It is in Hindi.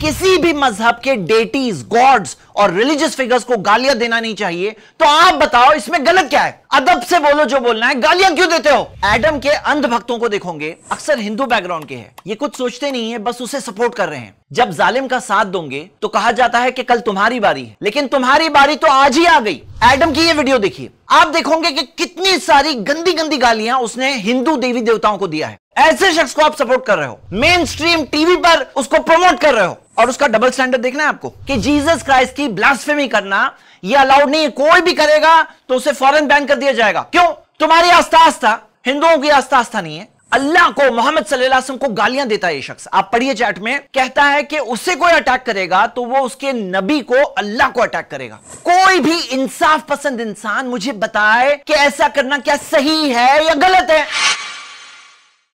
किसी भी मजहब के डेटीज गॉड्स और रिलीजियस फिगर्स को गालियां देना नहीं चाहिए तो आप बताओ इसमें गलत क्या है अदब से बोलो जो बोलना है गालियां क्यों देते हो एडम के अंध भक्तों को देखोगे अक्सर हिंदू बैकग्राउंड के हैं ये कुछ सोचते नहीं है बस उसे सपोर्ट कर रहे हैं जब जालिम का साथ दोगे तो कहा जाता है कि कल तुम्हारी बारी है लेकिन तुम्हारी बारी तो आज ही आ गई एडम की ये वीडियो देखिए आप देखोगे कि कितनी सारी गंदी गंदी गालियां उसने हिंदू देवी देवताओं को दिया है ऐसे शख्स को आप सपोर्ट कर रहे हो मेन स्ट्रीम टीवी पर उसको प्रमोट कर रहे हो और उसका डबल स्टैंडर्ड देखना है आपको कि जीसस क्राइस्ट की ब्लास्फेमी करना ये अलाउड नहीं है कोई भी करेगा तो उसे फॉरन बैन कर दिया जाएगा क्यों तुम्हारी आस्था आस्था हिंदुओं की आस्था आस्था नहीं है अल्लाह को मोहम्मद सल्लल्लाहु को गालियां देता है ये शख्स आप पढ़िए चैट में कहता है कि उसे कोई अटैक करेगा तो वो उसके नबी को अल्लाह को अटैक करेगा कोई भी इंसाफ पसंद इंसान मुझे बताए कि ऐसा करना क्या सही है या गलत है